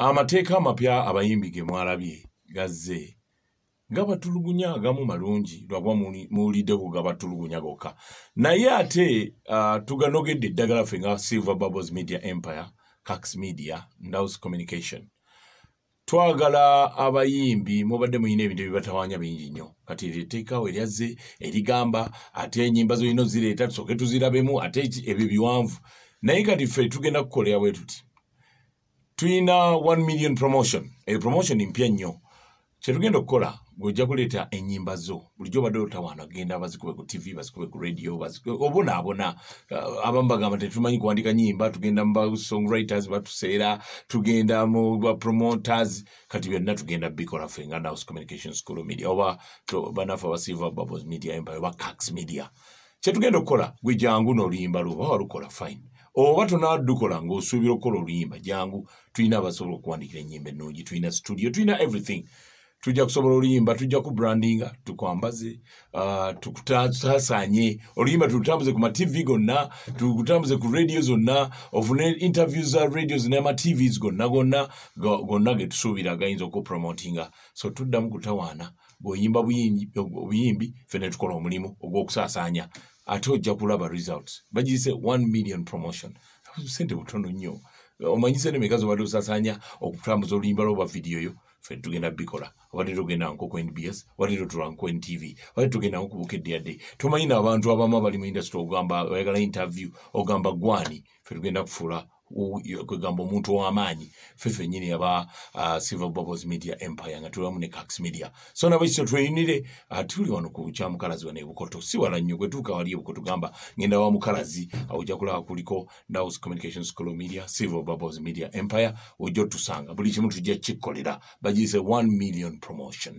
amateeka amapya abayimbi ge mwalabye gazze gabatulugunya agamu malungi lwakuba muwulidde ku gabatulugunya gokka naye ate uh, tuganogedde eddagala ffe nga silver bubbles media empire cax media ndows communication twagala abayimbi mubadde muyina ebintu ebibatawanya bingi nnyo kati eryeteekawo eryazze erigamba ate enyimba zolina ozireeta tusooke tuzirabemu ate ebyo biwanvu naye kati ffe tugenda kukolera bwe tuti tuyina one million promotion eyo promotion mpya nnyo kyetugenda okukola gweojja kuleeta ennyimba zo bulijjo obadde olutawaana genda bazikube ku tv bazikube ku radio obonaabona uh, abamu bagamba tetumanyi kuwandika nyimba tugenda mu basongwriters batuseera tugenda mu bapromoters kati byonna tugenda bikola ffe nga nous communication school media oba banaffe abasiva bubbles media empire oba cax media kyetugenda okukola gwe jangu n'oluyimba lwe oba walukola fine oba tonaadukola ng'osuubira okukola oluyimba jangu tulina abasobola okuwandikira ennyimba ennungi tulina studio tulina everything tujja kusobola oluyimba tujja kubrandinga tukwambaze uh, ah, tutasanye oluyimba tulutambuze ku matv gonna tulutambuze ku radio zonna ofune interview za radio zinamatvs gonna gonna gonna getusuubira gayinza okupromotinga so tuddamu kutawaana bw'oyimba obuyimbi ffe ne tukola omulimu ogw'okusaasaanya ate ojja kulaba results bagiyise one million promotion sente butono nnyo omanyise ne meka zobadde osaasaanya okutambuza oluyimba lwoba vidiyo yo ffe tugenda bikola obadde tugenda nkoko nbs obadde totula nko ntv obadde tugenda nkubuka eddeadde tomanyina abantu abamu abali mu industry ogamba oyagala interview ogamba gwani ffe tugenda kufuula kwegamba wa amanyi fefe ffennyini aba uh, silver bubbles media empire nga tulamu ne cax media so na kito tweyunire uh, tuli wano ku kyamukalazi wano ebukoto si wala nnyo tuka wali ebukoto gamba ngenda wa mukalazi ojja kulaba kuliko daus communication school media silver bubbles media empire ojja otusanga buli kimu tujja kikkolera bagiyise 1 million promotion